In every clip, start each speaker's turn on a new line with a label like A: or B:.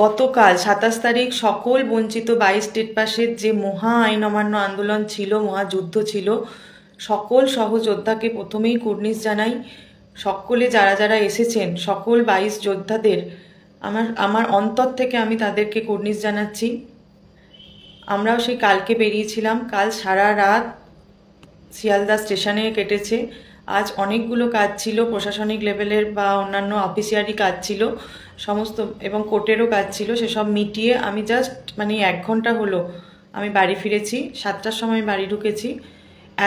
A: গতকাল সাতাশ তারিখ সকল বঞ্চিত বাইশ স্টেট পাশের যে মহা আইন অমান্য আন্দোলন ছিল মহাযুদ্ধ ছিল সকল সহযোদ্ধাকে প্রথমেই কুর্নিশ জানাই সকলে যারা যারা এসেছেন সকল বাইশ যোদ্ধাদের আমার আমার অন্তর থেকে আমি তাদেরকে কুর্নিশ জানাচ্ছি আমরাও সেই কালকে বেরিয়েছিলাম কাল সারা রাত শিয়ালদা স্টেশনে কেটেছে আজ অনেকগুলো কাজ ছিল প্রশাসনিক লেভেলের বা অন্যান্য অফিসিয়ারি কাজ ছিল সমস্ত এবং কোর্টেরও কাজ ছিল সেসব মিটিয়ে আমি জাস্ট মানে এক ঘন্টা হলো আমি বাড়ি ফিরেছি সাতটার সময় বাড়ি ঢুকেছি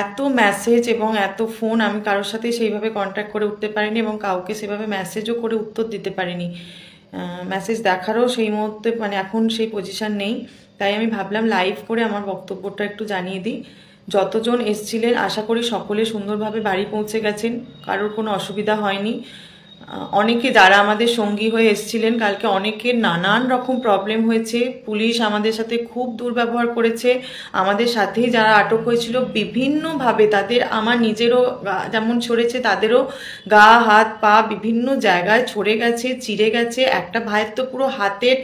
A: এত মেসেজ এবং এত ফোন আমি কারোর সাথে সেইভাবে কন্ট্যাক্ট করে উঠতে পারিনি এবং কাউকে সেভাবে মেসেজও করে উত্তর দিতে পারিনি মেসেজ দেখারও সেই মুহূর্তে মানে এখন সেই পজিশান নেই তাই আমি ভাবলাম লাইভ করে আমার বক্তব্যটা একটু জানিয়ে দিই যতজন এসছিলেন আশা করি সকলে সুন্দরভাবে বাড়ি পৌঁছে গেছেন কারোর কোনো অসুবিধা হয়নি অনেকে যারা আমাদের সঙ্গী হয়ে এসছিলেন কালকে অনেকের নানান রকম প্রবলেম হয়েছে পুলিশ আমাদের সাথে খুব দুর্ব্যবহার করেছে আমাদের সাথেই যারা আটক হয়েছিল বিভিন্নভাবে তাদের আমার নিজেরও যেমন ছড়েছে তাদেরও গা হাত পা বিভিন্ন জায়গায় ছড়ে গেছে চিড়ে গেছে একটা ভাইয়ের তো পুরো হাতের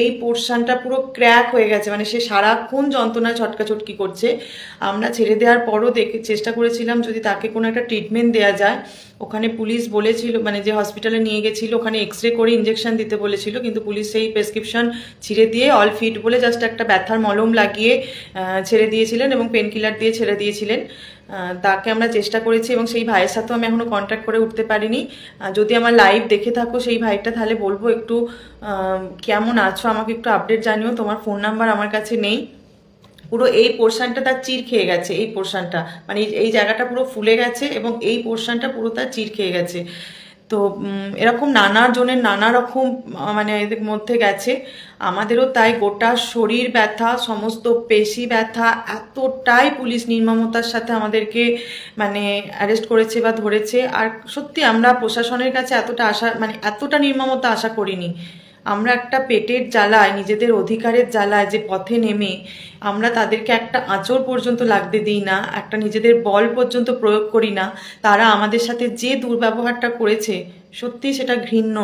A: এই পোর্শনটা পুরো ক্র্যাক হয়ে গেছে মানে সে সারাক্ষণ যন্ত্রণায় ছটকি করছে আমরা ছেড়ে দেওয়ার পরও দেখে চেষ্টা করেছিলাম যদি তাকে কোনো একটা ট্রিটমেন্ট দেওয়া যায় ওখানে পুলিশ বলেছিল মানে যে হসপিটালে নিয়ে গেছিল ওখানে এক্স রে করে ইঞ্জেকশন দিতে বলেছিল কিন্তু পুলিশ সেই প্রেসক্রিপশন ছিঁড়ে দিয়ে অল ফিট বলে জাস্ট একটা ব্যথার মলম লাগিয়ে ছেড়ে দিয়েছিলেন এবং পেন কিলার দিয়ে ছেড়ে দিয়েছিলেন তাকে আমরা চেষ্টা করেছি এবং সেই ভাইয়ের সাথেও আমি এখনও কন্ট্যাক্ট করে উঠতে পারিনি যদি আমার লাইভ দেখে থাকো সেই ভাইটা তাহলে বলবো একটু কেমন আছো আমাকে একটু আপডেট জানিও তোমার ফোন নাম্বার আমার কাছে নেই পুরো এই পোর্শনটা তার চির খেয়ে গেছে এই পোর্শনটা মানে এই জায়গাটা পুরো ফুলে গেছে এবং এই পোর্শনটা পুরো তার চির খেয়ে গেছে তো এরকম নানা জনের নানা রকম মানে এদের মধ্যে গেছে আমাদেরও তাই গোটা শরীর ব্যথা সমস্ত পেশি ব্যথা এতটাই পুলিশ নির্মমতার সাথে আমাদেরকে মানে অ্যারেস্ট করেছে বা ধরেছে আর সত্যি আমরা প্রশাসনের কাছে এতটা আশা মানে এতটা নির্মমতা আশা করিনি আমরা একটা পেটের জ্বালায় নিজেদের অধিকারের জ্বালায় যে পথে নেমে আমরা তাদেরকে একটা আঁচড় পর্যন্ত লাগতে দিই না একটা নিজেদের বল পর্যন্ত প্রয়োগ করি না তারা আমাদের সাথে যে দুর্ব্যবহারটা করেছে সত্যি সেটা ঘৃণ্য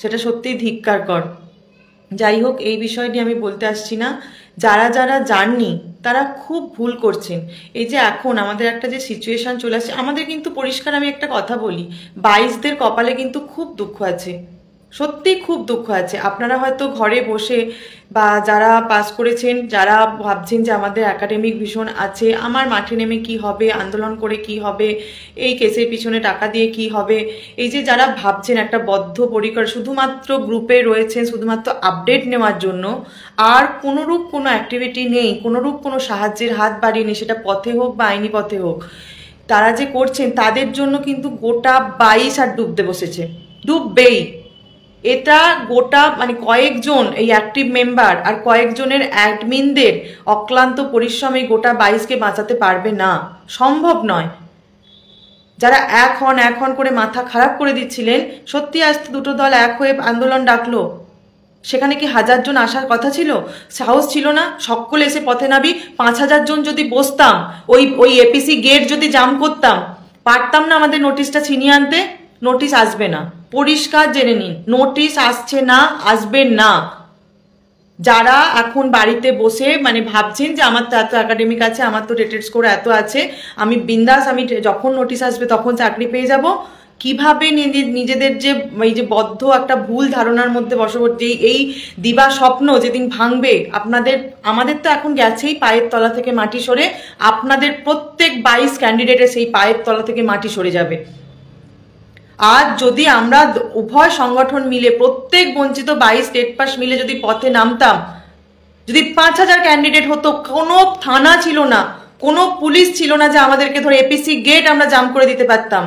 A: সেটা সত্যিই ধিক্কারকর যাই হোক এই বিষয় নিয়ে আমি বলতে আসছি না যারা যারা যাননি তারা খুব ভুল করছেন এই যে এখন আমাদের একটা যে সিচুয়েশান চলে আসছে আমাদের কিন্তু পরিষ্কার আমি একটা কথা বলি বাইশদের কপালে কিন্তু খুব দুঃখ আছে সত্যি খুব দুঃখ আছে আপনারা হয়তো ঘরে বসে বা যারা পাস করেছেন যারা ভাবছেন যে আমাদের একাডেমিক ভীষণ আছে আমার মাঠে নেমে কি হবে আন্দোলন করে কি হবে এই কেসের পিছনে টাকা দিয়ে কি হবে এই যে যারা ভাবছেন একটা বদ্ধ পরিকর শুধুমাত্র গ্রুপে রয়েছেন শুধুমাত্র আপডেট নেওয়ার জন্য আর কোনোরূপ কোনো অ্যাক্টিভিটি নেই কোনোরূপ কোনো সাহায্যের হাত বাড়িয়ে নেই সেটা পথে হোক বা আইনি পথে হোক তারা যে করছেন তাদের জন্য কিন্তু গোটা বাইশ আর ডুবতে বসেছে ডুববেই এটা গোটা মানে কয়েকজন এই অ্যাক্টিভ মেম্বার আর কয়েকজনের অ্যাডমিনদের অক্লান্ত পরিশ্রম এই গোটা বাইশকে বাঁচাতে পারবে না সম্ভব নয় যারা এক হন এক হন করে মাথা খারাপ করে দিচ্ছিলেন সত্যি আজ দুটো দল এক হয়ে আন্দোলন ডাকলো সেখানে কি হাজার জন আসার কথা ছিল সাহস ছিল না সকলে এসে পথে নাবি পাঁচ হাজার জন যদি বসতাম ওই ওই এপিসি গেট যদি জাম করতাম পারতাম না আমাদের নোটিশটা ছিনিয়ে আনতে নোটিশ আসবে না পরিষ্কার জেনে নিন নোটিশ আসছে না আসবে না যারা এখন বাড়িতে বসে মানে ভাবছেন যে আমার তো এত একাডেমিক আছে আমার তো রেটেড স্কোর এত আছে আমি বিন্দাস আমি যখন নোটিশ আসবে তখন চাকরি পেয়ে যাব কিভাবে নিজেদের যে এই যে বদ্ধ একটা ভুল ধারণার মধ্যে বশবর্তী এই দিবা স্বপ্ন যেদিন ভাঙবে আপনাদের আমাদের তো এখন গেছেই পায়ের তলা থেকে মাটি সরে আপনাদের প্রত্যেক বাইশ ক্যান্ডিডেটের সেই পায়ের তলা থেকে মাটি সরে যাবে আজ যদি আমরা উভয় সংগঠন মিলে প্রত্যেক বঞ্চিত বাইশ স্টেট পাস মিলে যদি পথে নামতাম যদি পাঁচ হাজার ক্যান্ডিডেট হতো কোনো থানা ছিল না কোনো পুলিশ ছিল না যে আমাদেরকে ধরে এপিসি গেট আমরা জাম করে দিতে পারতাম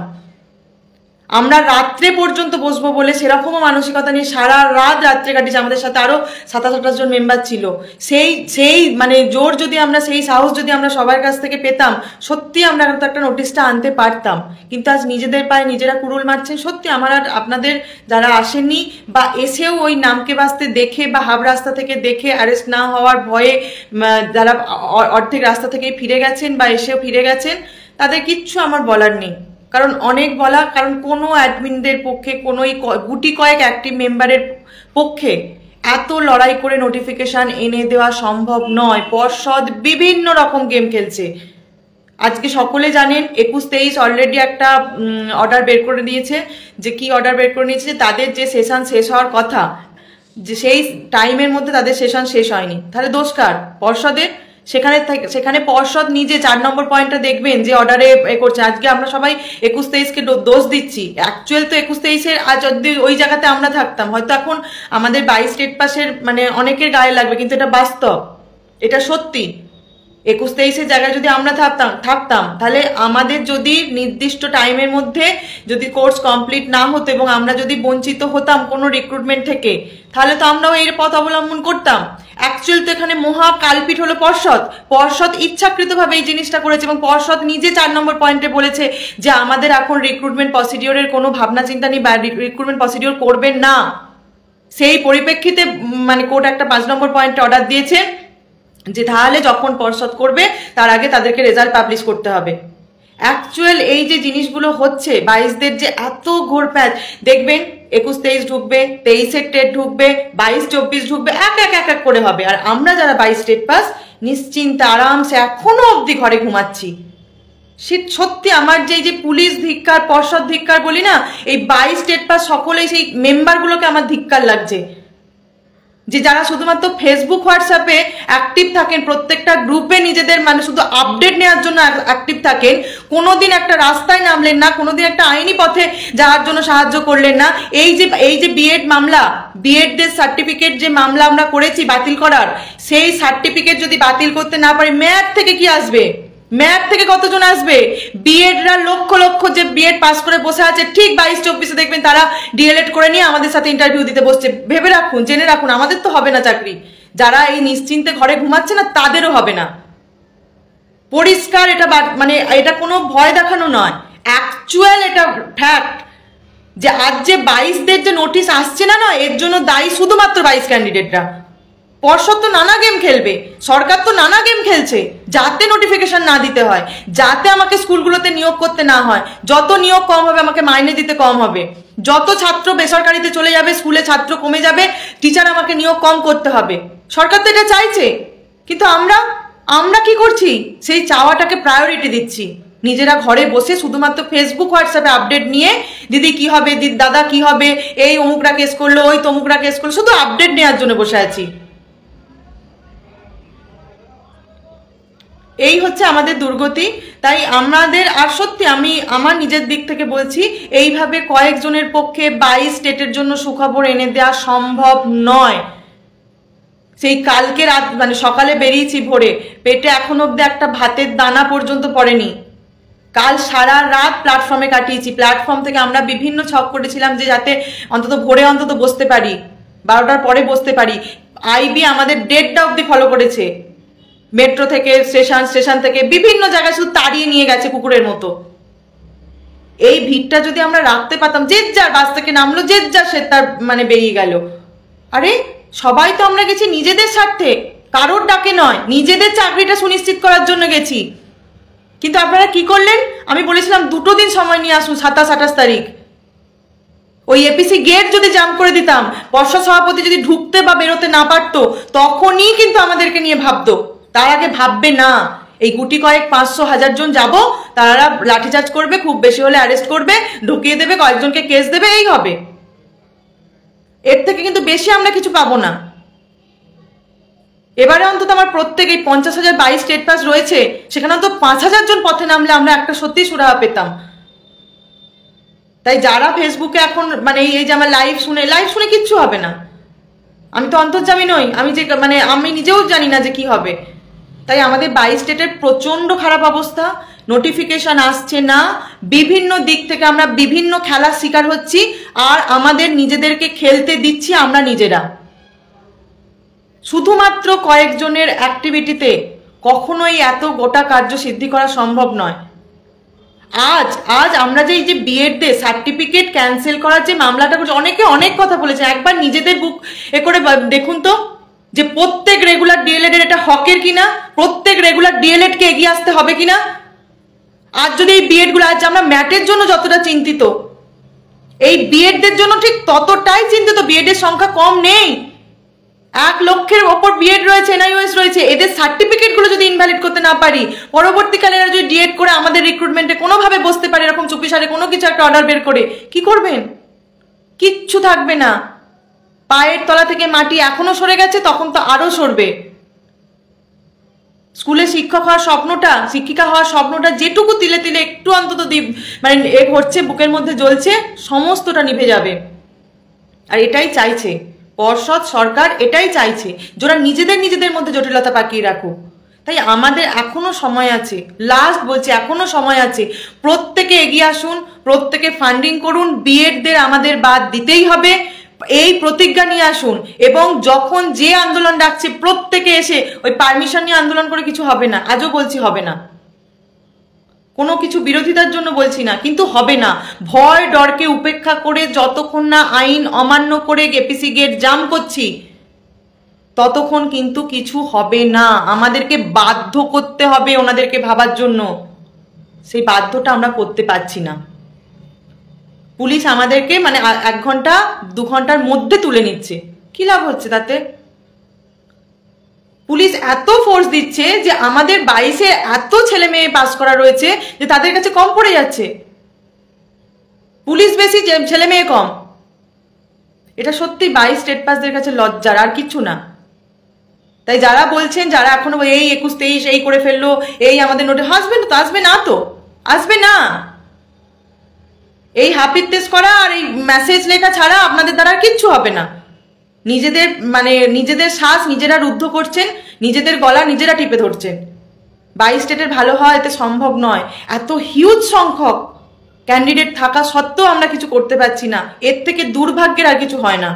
A: আমরা রাত্রে পর্যন্ত বসবো বলে সেরকমও মানসিকতা নিয়ে সারা রাত রাত্রে কাটিয়েছে আমাদের সাথে আরও সাতাশ আঠাশ জন মেম্বার ছিল সেই সেই মানে জোর যদি আমরা সেই সাহস যদি আমরা সবার কাছ থেকে পেতাম সত্যি আমরা কিন্তু একটা নোটিশটা আনতে পারতাম কিন্তু আজ নিজেদের পায়ে নিজেরা কুড়ুল মারছেন সত্যি আমার আর আপনাদের যারা আসেননি বা এসেও ওই নামকে বাঁচতে দেখে বা হাব রাস্তা থেকে দেখে অ্যারেস্ট না হওয়ার ভয়ে যারা অর্ধেক রাস্তা থেকে ফিরে গেছেন বা এসেও ফিরে গেছেন তাদের কিচ্ছু আমার বলার নেই কারণ অনেক বলা কারণ কোনো অ্যাডমিনদের পক্ষে কোনোই গুটি কয়েক অ্যাক্টিভ মেম্বারের পক্ষে এত লড়াই করে নোটিফিকেশান এনে দেওয়া সম্ভব নয় পর্ষদ বিভিন্ন রকম গেম খেলছে আজকে সকলে জানেন একুশ তেইশ অলরেডি একটা অর্ডার বের করে দিয়েছে যে কি অর্ডার বের করে নিয়েছে তাদের যে সেশন শেষ হওয়ার কথা যে সেই টাইমের মধ্যে তাদের সেশন শেষ হয়নি তাহলে দোষ কার পর্ষদের সেখানে সেখানে পর্ষদ নিজে চার নম্বর পয়েন্টটা দেখবেন যে অর্ডারে এ করছে আজকে আমরা সবাই একুশ তেইশকে দোষ দিচ্ছি অ্যাকচুয়াল তো একুশ তেইশের আজ যদি ওই জায়গাতে আমরা থাকতাম হয়তো এখন আমাদের বাইশ স্টেট পাশের মানে অনেকের গায়ে লাগবে কিন্তু এটা বাস্তব এটা সত্যি একুশ তেইশের জায়গায় যদি আমরা থাকতাম থাকতাম তাহলে আমাদের যদি নির্দিষ্ট টাইমের মধ্যে যদি কোর্স কমপ্লিট না হতো এবং আমরা যদি বঞ্চিত হতাম কোনো রিক্রুটমেন্ট থেকে তাহলে তো আমরাও এর পথ অবলম্বন করতাম অ্যাকচুয়ালি তো এখানে মহা কালপিঠ হলো পর্ষদ পর্ষদ ইচ্ছাকৃতভাবে এই জিনিসটা করেছে এবং পর্ষদ নিজে চার নম্বর পয়েন্টে বলেছে যে আমাদের এখন রিক্রুটমেন্ট প্রসিডিওরের কোনো ভাবনা চিন্তা নেই বা রিক্রুটমেন্ট প্রসিডিওর করবেন না সেই পরিপ্রেক্ষিতে মানে কোর্ট একটা পাঁচ নম্বর পয়েন্টে অর্ডার দিয়েছে যে তাহলে যখন পর্ষদ করবে তার আগে তাদেরকে রেজাল্ট পাবলিশ করতে হবে অ্যাকচুয়াল এই যে জিনিসগুলো হচ্ছে বাইশদের যে এত ঘোরপ্যাচ দেখবেন একুশ তেইশ ঢুকবে তেইশের টেট ঢুকবে বাইশ চব্বিশ ঢুকবে এক এক এক এক করে হবে আর আমরা যারা বাইশ টেট পাস নিশ্চিন্ত আরামসে এখনো অবধি ঘরে ঘুমাচ্ছি সে সত্যি আমার যে যে পুলিশ ধিক্কার পর্ষদ ধিক্কার বলি না এই বাইশ টেট পাস সকলেই সেই মেম্বারগুলোকে আমার ধিক্কার লাগছে যে যারা শুধুমাত্র ফেসবুক হোয়াটসঅ্যাপে অ্যাক্টিভ থাকেন প্রত্যেকটা গ্রুপে নিজেদের মানে শুধু আপডেট নেওয়ার জন্য অ্যাক্টিভ থাকেন কোনো দিন একটা রাস্তায় নামলেন না কোনো দিন একটা আইনি পথে যাওয়ার জন্য সাহায্য করলেন না এই যে এই যে বিএড মামলা বিএড সার্টিফিকেট যে মামলা আমরা করেছি বাতিল করার সেই সার্টিফিকেট যদি বাতিল করতে না পারি ম্যাথ থেকে কি আসবে ম্যাথ থেকে কতজন আসবে বিএডরা লক্ষ লক্ষ যে বিএড পাস করে বসে আছে ঠিক বাইশ চব্বিশে দেখবেন তারা ডিএলএড করে নিয়ে আমাদের সাথে ইন্টারভিউ দিতে বসছে ভেবে রাখুন জেনে রাখুন আমাদের তো হবে না চাকরি যারা এই নিশ্চিন্তে ঘরে ঘুমাচ্ছে না তাদেরও হবে না পরিষ্কার এটা মানে এটা কোনো ভয় দেখানো নয় অ্যাকচুয়াল এটা ফ্যাক্ট যে আজ যে বাইশদের যে নোটিশ আসছে না না এর জন্য দায়ী শুধুমাত্র বাইশ ক্যান্ডিডেটরা পর্ষদ তো নানা গেম খেলবে সরকার তো নানা গেম খেলছে যাতে নোটিফিকেশন না দিতে হয় যাতে আমাকে স্কুলগুলোতে নিয়োগ করতে না হয় যত নিয়োগ কম হবে আমাকে মাইনে দিতে কম হবে যত ছাত্র বেসরকারিতে চলে যাবে স্কুলে ছাত্র কমে যাবে টিচার আমাকে নিয়োগ কম করতে হবে সরকার তো এটা চাইছে কিন্তু আমরা আমরা কি করছি সেই চাওয়াটাকে প্রায়োরিটি দিচ্ছি নিজেরা ঘরে বসে শুধুমাত্র ফেসবুক হোয়াটসঅ্যাপে আপডেট নিয়ে দিদি কি হবে দাদা কি হবে এই অমুকরা কেস করলো ওই তমুকরা কেস করলো শুধু আপডেট নেওয়ার জন্য বসে আছি এই হচ্ছে আমাদের দুর্গতি তাই আমাদের আর সত্যি আমি আমার নিজের দিক থেকে বলছি এইভাবে কয়েকজনের পক্ষে বাইশ স্টেটের জন্য সুখবর এনে দেওয়া সম্ভব নয় সেই কালকে রাত মানে সকালে বেরিয়েছি ভোরে পেটে এখন অব্দি একটা ভাতের দানা পর্যন্ত পড়েনি কাল সারা রাত প্ল্যাটফর্মে কাটিয়েছি প্ল্যাটফর্ম থেকে আমরা বিভিন্ন ছক করেছিলাম যে যাতে অন্তত ভোরে অন্তত বসতে পারি বারোটার পরে বসতে পারি আইবি আমাদের ডেটটা অবধি ফলো করেছে মেট্রো থেকে স্টেশন স্টেশন থেকে বিভিন্ন জায়গায় শুধু তাড়িয়ে নিয়ে গেছে কুকুরের মতো এই ভিড়টা যদি আমরা রাখতে পারতাম যে যার বাস থেকে নামলো যে যার সে তার মানে বেরিয়ে গেল আরে সবাই তো আমরা গেছি নিজেদের স্বার্থে কারোর ডাকে নয় নিজেদের চাকরিটা সুনিশ্চিত করার জন্য গেছি কিন্তু আপনারা কি করলেন আমি বলেছিলাম দুটো দিন সময় নিয়ে আসুন সাতাশ আঠাশ তারিখ ওই এপিসি গেট যদি জাম করে দিতাম বর্ষা সভাপতি যদি ঢুকতে বা বেরোতে না পারতো তখনই কিন্তু আমাদেরকে নিয়ে ভাবতো তার আগে ভাববে না এই গুটি কয়েক পাঁচশো হাজার জন যাব তারা লাঠিচার্জ করবে খুব বেশি হলে অ্যারেস্ট করবে ঢুকিয়ে দেবে কয়েকজনকে কেস দেবে এই হবে এর থেকে কিন্তু বেশি আমরা কিছু পাবো না এবারে অন্তত আমার প্রত্যেক এই পঞ্চাশ হাজার বাইশ স্টেট পাস রয়েছে সেখানে অন্তত পাঁচ হাজার জন পথে নামলে আমরা একটা সত্যি সুরাহা পেতাম তাই যারা ফেসবুকে এখন মানে এই যে আমার লাইভ শুনে লাইভ শুনে কিচ্ছু হবে না আমি তো অন্তর্জামী নই আমি যে মানে আমি নিজেও জানি না যে কি হবে তাই আমাদের বাই স্টেটের প্রচণ্ড খারাপ অবস্থা নোটিফিকেশন আসছে না বিভিন্ন দিক থেকে আমরা বিভিন্ন খেলা শিকার হচ্ছি আর আমাদের নিজেদেরকে খেলতে দিচ্ছি আমরা নিজেরা শুধুমাত্র কয়েকজনের অ্যাক্টিভিটিতে কখনোই এত গোটা কার্য সিদ্ধি করা সম্ভব নয় আজ আজ আমরা যে এই যে বিএড সার্টিফিকেট ক্যান্সেল করার যে মামলাটা করছি অনেকে অনেক কথা বলেছে একবার নিজেদের বুক এ করে দেখুন তো যে প্রত্যেক রেগুলার ডিএলএড এর এটা হকের কিনা প্রত্যেক রেগুলার ডিএলএড কে এগিয়ে আসতে হবে কিনা আজ যদি এই বিএড গুলো আজ আমরা ম্যাটের জন্য যতটা চিন্তিত এই বিএডদের জন্য ঠিক ততটাই চিন্তিত বিএডের সংখ্যা কম নেই এক লক্ষের ওপর বিএড রয়েছে এনআইওএস রয়েছে এদের সার্টিফিকেটগুলো যদি ইনভ্যালিড করতে না পারি পরবর্তীকালে এরা যদি ডিএড করে আমাদের রিক্রুটমেন্টে কোনোভাবে বসতে পারে এরকম চুপিসারে কোনো কিছু একটা অর্ডার বের করে কি করবেন কিচ্ছু থাকবে না পায়ের তলা থেকে মাটি এখনো সরে গেছে তখন তো আরও সরবে স্কুলে শিক্ষক হওয়ার স্বপ্নটা শিক্ষিকা হওয়ার স্বপ্নটা যেটুকু তিলে তিলে একটু অন্তত মানে এ করছে বুকের মধ্যে জ্বলছে সমস্তটা নিভে যাবে আর এটাই চাইছে পর্ষদ সরকার এটাই চাইছে যারা নিজেদের নিজেদের মধ্যে জটিলতা পাকিয়ে রাখুক তাই আমাদের এখনও সময় আছে লাস্ট বলছি এখনও সময় আছে প্রত্যেকে এগিয়ে আসুন প্রত্যেকে ফান্ডিং করুন বিএডদের আমাদের বাদ দিতেই হবে এই প্রতিজ্ঞা নিয়ে আসুন এবং যখন যে আন্দোলন ডাকছে প্রত্যেকে এসে ওই পারমিশন নিয়ে আন্দোলন করে কিছু হবে না আজও বলছি হবে না কোনো কিছু বিরোধিতার জন্য বলছি না কিন্তু হবে না ভয় ডরকে উপেক্ষা করে যতক্ষণ না আইন অমান্য করে এপিসি গেট জাম করছি ততক্ষণ কিন্তু কিছু হবে না আমাদেরকে বাধ্য করতে হবে ওনাদেরকে ভাবার জন্য সেই বাধ্যটা আমরা করতে পারছি না পুলিশ আমাদেরকে মানে এক ঘন্টা দু ঘন্টার মধ্যে তুলে নিচ্ছে কি লাভ হচ্ছে তাতে পুলিশ এত ফোর্স দিচ্ছে যে আমাদের বাইশে এত ছেলে মেয়ে পাস করা রয়েছে যে তাদের কাছে কম পড়ে যাচ্ছে পুলিশ বেশি ছেলে মেয়ে কম এটা সত্যি বাইশ স্টেট পাসদের কাছে লজ্জার আর কিছু না তাই যারা বলছেন যারা এখনো এই একুশ তেইশ এই করে ফেললো এই আমাদের নোটে হাসবেন তো আসবে না তো আসবে না এই হাফির টেস্ট করা আর এই মেসেজ লেখা ছাড়া আপনাদের দ্বারা কিচ্ছু হবে না নিজেদের মানে নিজেদের শ্বাস নিজেরা রুদ্ধ করছেন নিজেদের গলা নিজেরা টিপে ধরছেন বাই স্টেটের ভালো হওয়া এতে সম্ভব নয় এত হিউজ সংখ্যক ক্যান্ডিডেট থাকা সত্ত্বেও আমরা কিছু করতে পারছি না এর থেকে দুর্ভাগ্যের আর কিছু হয় না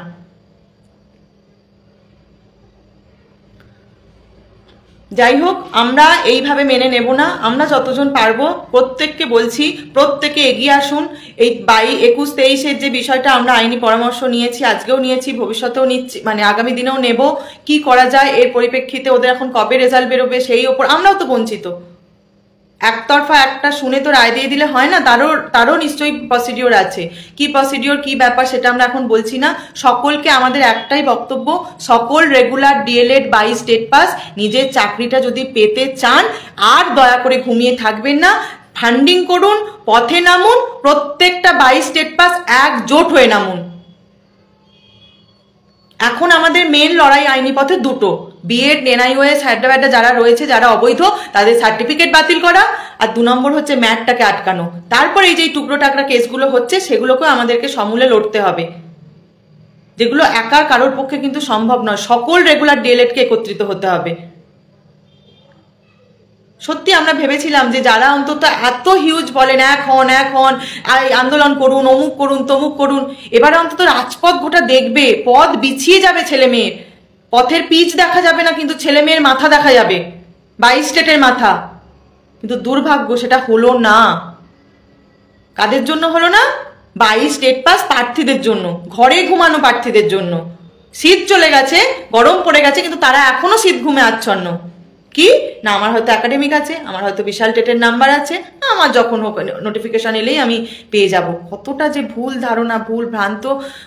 A: যাই হোক আমরা এইভাবে মেনে নেব না আমরা যতজন পারবো প্রত্যেককে বলছি প্রত্যেকে এগিয়ে আসুন এই বাই একুশ তেইশের যে বিষয়টা আমরা আইনি পরামর্শ নিয়েছি আজকেও নিয়েছি ভবিষ্যতেও নিচ্ছি মানে আগামী দিনেও নেব কি করা যায় এর পরিপ্রেক্ষিতে ওদের এখন কবে রেজাল্ট বেরোবে সেই ওপর আমরাও তো বঞ্চিত একতরফা একটা শুনে তো রায় দিয়ে দিলে হয় না তারও তারও নিশ্চয়ই প্রসিডিওর আছে কি প্রসিডিওর কি ব্যাপার সেটা আমরা এখন বলছি না সকলকে আমাদের একটাই বক্তব্য সকল regular DElEd by state pass নিজের চাকরিটা যদি পেতে চান আর দয়া করে ঘুমিয়ে থাকবেন না ফান্ডিং করুন পথে নামুন প্রত্যেকটা বাই স্টেট পাস একজোট হয়ে নামুন এখন আমাদের মেন লড়াই আইনি পথে দুটো বিএড এনআইওএস হ্যাডা ব্যাডা যারা রয়েছে যারা অবৈধ তাদের সার্টিফিকেট বাতিল করা আর দু নম্বর হচ্ছে ম্যাটটাকে আটকানো তারপর এই যে টুকরো টাকরা কেসগুলো হচ্ছে সেগুলোকেও আমাদেরকে সমূলে লড়তে হবে যেগুলো একার কারোর পক্ষে কিন্তু সম্ভব নয় সকল রেগুলার ডিএলএডকে একত্রিত হতে হবে সত্যি আমরা ভেবেছিলাম যে যারা অন্তত এত হিউজ বলেন এক হন এক হন আন্দোলন করুন অমুক করুন তমুক করুন এবার অন্তত রাজপথ গোটা দেখবে পদ বিছিয়ে যাবে ছেলে মেয়ে পথের পিচ দেখা যাবে না কিন্তু ছেলে মেয়ের মাথা দেখা যাবে বাইশ স্টেটের মাথা কিন্তু দুর্ভাগ্য সেটা হলো না কাদের জন্য হলো না বাইশ স্টেট পাস প্রার্থীদের জন্য ঘরে ঘুমানো প্রার্থীদের জন্য শীত চলে গেছে গরম পড়ে গেছে কিন্তু তারা এখনো শীত ঘুমে আচ্ছন্ন কি না আমার হয়তো একাডেমিক আছে আমার হয়তো বিশাল টেটের নাম্বার আছে আমার যখন হোক নোটিফিকেশান এলেই আমি পেয়ে যাব কতটা যে ভুল ধারণা ভুল ভ্রান্ত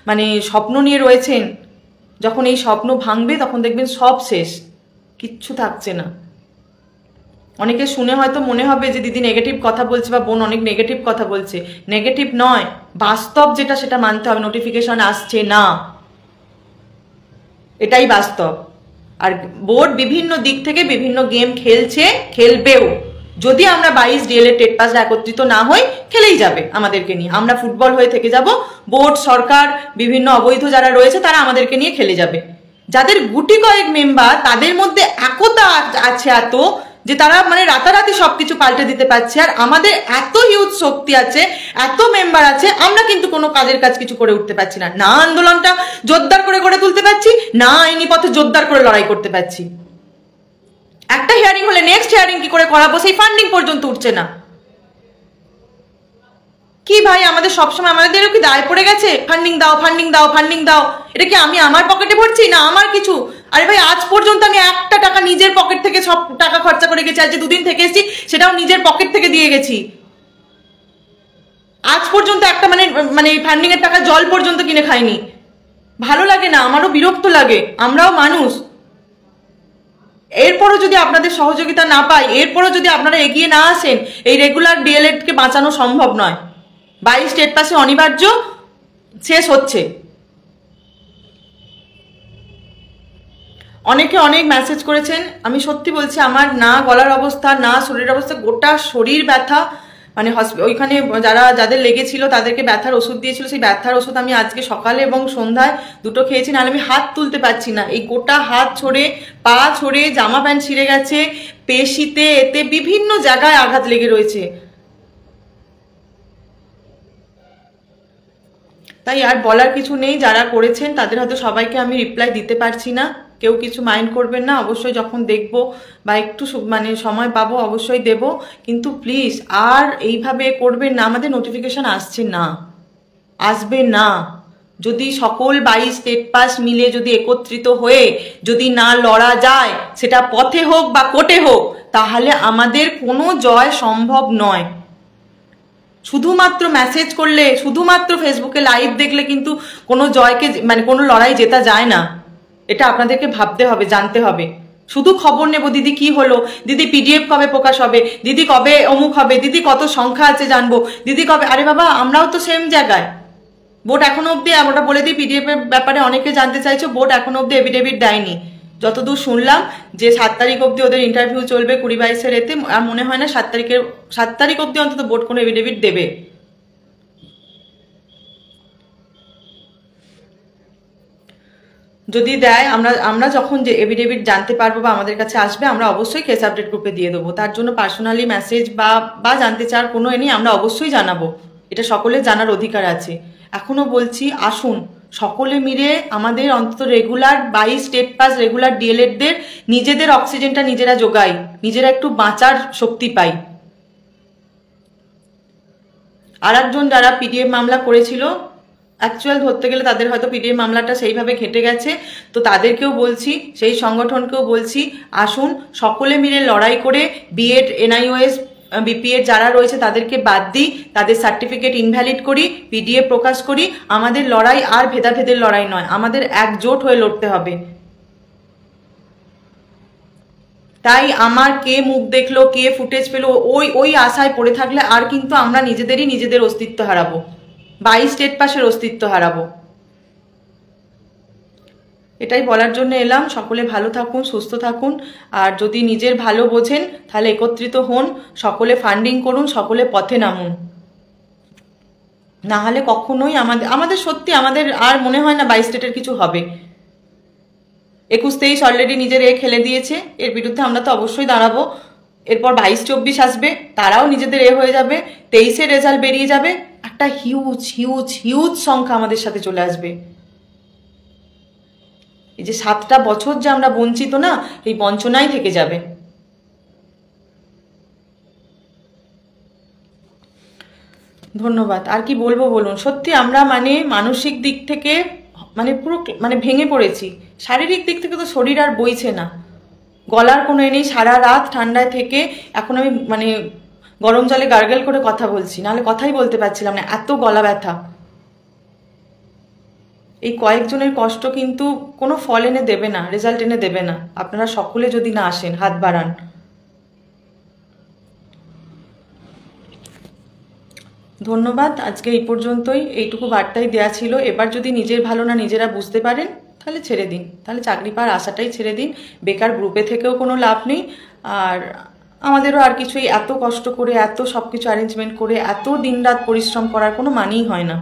A: মানে স্বপ্ন নিয়ে রয়েছেন যখন এই স্বপ্ন ভাঙবে তখন দেখবেন সব শেষ কিচ্ছু থাকছে না অনেকে শুনে হয়তো মনে হবে যে দিদি নেগেটিভ কথা বলছে বা বোন অনেক নেগেটিভ কথা বলছে নেগেটিভ নয় বাস্তব যেটা সেটা মানতে হবে নোটিফিকেশন আসছে না এটাই বাস্তব আর বোর্ড বিভিন্ন দিক থেকে বিভিন্ন গেম খেলছে খেলবেও যদি আমরা বাইশ ডিএলের e টেট পাসটা একত্রিত না হই খেলেই যাবে আমাদেরকে নিয়ে আমরা ফুটবল হয়ে থেকে যাব বোর্ড সরকার বিভিন্ন অবৈধ যারা রয়েছে তারা আমাদেরকে নিয়ে খেলে যাবে যাদের গুটি কয়েক মেম্বার তাদের মধ্যে একতা আছে এত যে তারা মানে রাতারাতি সবকিছু পাল্টে দিতে পারছে আর আমাদের এত হিউজ শক্তি আছে এত মেম্বার আছে আমরা কিন্তু কোনো কাজের কাজ কিছু করে উঠতে পারছি না না আন্দোলনটা জোরদার করে গড়ে তুলতে পারছি না আইনি পথে জোরদার করে লড়াই করতে পারছি একটা হিয়ারিং হলে নেক্সট হিয়ারিং কি করে করাবো সেই ফান্ডিং পর্যন্ত উঠছে না কি ভাই আমাদের সবসময় আমাদেরও কি দায় পড়ে গেছে ফান্ডিং দাও ফান্ডিং দাও ফান্ডিং দাও এটা কি আমি আমার পকেটে ভরছি না আমার কিছু আরে ভাই আজ পর্যন্ত আমি একটা টাকা নিজের পকেট থেকে সব টাকা খরচা করে গেছি আজ যে দুদিন থেকে এসেছি সেটাও নিজের পকেট থেকে দিয়ে গেছি আজ পর্যন্ত একটা মানে মানে ফান্ডিং এর টাকা জল পর্যন্ত কিনে খাইনি ভালো লাগে না আমারও বিরক্ত লাগে আমরাও মানুষ এরপরও যদি আপনাদের সহযোগিতা না পাই এরপরও যদি আপনারা এগিয়ে না আসেন এই রেগুলার ডিএলএডকে বাঁচানো সম্ভব নয় বাইশ স্টেট পাসে অনিবার্য শেষ হচ্ছে অনেকে অনেক মেসেজ করেছেন আমি সত্যি বলছি আমার না গলার অবস্থা না শরীরের অবস্থা গোটা শরীর ব্যথা মানে ওইখানে যারা যাদের লেগেছিল তাদেরকে ব্যথার ওষুধ দিয়েছিল সেই ব্যথার ওষুধ আমি আজকে সকালে এবং সন্ধ্যায় দুটো খেয়েছি নাহলে আমি হাত তুলতে পারছি না এই গোটা হাত ছড়ে পা ছড়ে জামা প্যান্ট ছিঁড়ে গেছে পেশিতে এতে বিভিন্ন জায়গায় আঘাত লেগে রয়েছে তাই আর বলার কিছু নেই যারা করেছেন তাদের হয়তো সবাইকে আমি রিপ্লাই দিতে পারছি না কেউ কিছু মাইন্ড করবেন না অবশ্যই যখন দেখব বা একটু মানে সময় পাবো অবশ্যই দেব কিন্তু প্লিজ আর এইভাবে করবেন না আমাদের নোটিফিকেশান আসছে না আসবে না যদি সকল বাড়ি স্টেট পাস মিলে যদি একত্রিত হয়ে যদি না লড়া যায় সেটা পথে হোক বা কোটে হোক তাহলে আমাদের কোনো জয় সম্ভব নয় শুধুমাত্র মেসেজ করলে শুধুমাত্র ফেসবুকে লাইভ দেখলে কিন্তু কোনো জয়কে মানে কোনো লড়াই জেতা যায় না এটা আপনাদেরকে ভাবতে হবে জানতে হবে শুধু খবর নেব দিদি কি হলো দিদি পিডিএফ কবে প্রকাশ হবে দিদি কবে অমুক হবে দিদি কত সংখ্যা আছে জানবো দিদি কবে আরে বাবা আমরাও তো সেম জায়গায় বোট এখনো অব্দি আমরা বলে দিই পিডিএফ এর ব্যাপারে অনেকে জানতে চাইছো বোট এখনো অব্দি এভিডেভিট দেয়নি যতদূর শুনলাম যে সাত তারিখ অব্দি ওদের ইন্টারভিউ চলবে কুড়ি বাইশের এতে আর মনে হয় না সাত তারিখের সাত তারিখ অব্দি অন্তত বোট কোনো এভিডেভিট দেবে যদি দেয় আমরা আমরা যখন যে এভিডেভিট জানতে পারবো বা আমাদের কাছে আসবে আমরা অবশ্যই কেস আপডেট গ্রুপে দিয়ে দেবো তার জন্য পার্সোনালি মেসেজ বা বা জানতে চার কোনো এ নেই আমরা অবশ্যই জানাবো এটা সকলে জানার অধিকার আছে এখনও বলছি আসুন সকলে মিলে আমাদের অন্তত regular by state pass regular ডিএলএডদের নিজেদের অক্সিজেনটা নিজেরা যোগাই নিজেরা একটু বাঁচার শক্তি পাই আর একজন যারা পিডিএফ মামলা করেছিল অ্যাকচুয়াল ধরতে গেলে তাদের হয়তো পিডিএম মামলাটা সেইভাবে ঘেটে গেছে তো তাদেরকেও বলছি সেই সংগঠনকেও বলছি আসুন সকলে মিলে লড়াই করে বিএড এনআইওএস বিপিএ যারা রয়েছে তাদেরকে বাদ দিই তাদের সার্টিফিকেট ইনভ্যালিড করি পিডিএ প্রকাশ করি আমাদের লড়াই আর ভেদাভেদের লড়াই নয় আমাদের একজোট হয়ে লড়তে হবে তাই আমার কে মুখ দেখলো কে ফুটেজ পেলো ওই ওই আশায় পড়ে থাকলে আর কিন্তু আমরা নিজেদেরই নিজেদের অস্তিত্ব হারাবো বাই স্টেট পাশের অস্তিত্ব হারাবো এটাই বলার জন্য এলাম সকলে ভালো থাকুন সুস্থ থাকুন আর যদি নিজের ভালো বোঝেন তাহলে একত্রিত হন সকলে ফান্ডিং করুন সকলে পথে নামুন না হলে কখনোই আমাদের আমাদের সত্যি আমাদের আর মনে হয় না বাইশ স্টেটের কিছু হবে একুশ তেইশ অলরেডি নিজের এ খেলে দিয়েছে এর বিরুদ্ধে আমরা তো অবশ্যই দাঁড়াবো এরপর বাইশ চব্বিশ আসবে তারাও নিজেদের এ হয়ে যাবে তেইশে রেজাল্ট বেরিয়ে যাবে একটা হিউজ হিউজ হিউজ সংখ্যা আমাদের সাথে চলে আসবে এই যে সাতটা বছর যে আমরা বঞ্চিত না এই বঞ্চনাই থেকে যাবে ধন্যবাদ আর কি বলবো বলুন সত্যি আমরা মানে মানসিক দিক থেকে মানে পুরো মানে ভেঙে পড়েছি শারীরিক দিক থেকে তো শরীর আর বইছে না গলার কোনো এ নেই সারা রাত ঠান্ডায় থেকে এখন আমি মানে গরম জলে গার্গেল করে কথা বলছি নাহলে কথাই বলতে পারছিলাম না এত গলা ব্যথা এই কয়েকজনের কষ্ট কিন্তু কোনো ফল এনে দেবে না রেজাল্ট এনে দেবে না আপনারা সকলে যদি না আসেন হাত বাড়ান ধন্যবাদ আজকে এই পর্যন্তই এইটুকু বার্তাই দেয়া ছিল এবার যদি নিজের ভালো না নিজেরা বুঝতে পারেন তাহলে ছেড়ে দিন তাহলে চাকরি পাওয়ার আশাটাই ছেড়ে দিন বেকার গ্রুপে থেকেও কোনো লাভ নেই আর আমাদেরও আর কিছুই এত কষ্ট করে এত সব কিছু অ্যারেঞ্জমেন্ট করে এত দিনরাত পরিশ্রম করার কোনো মানেই হয় না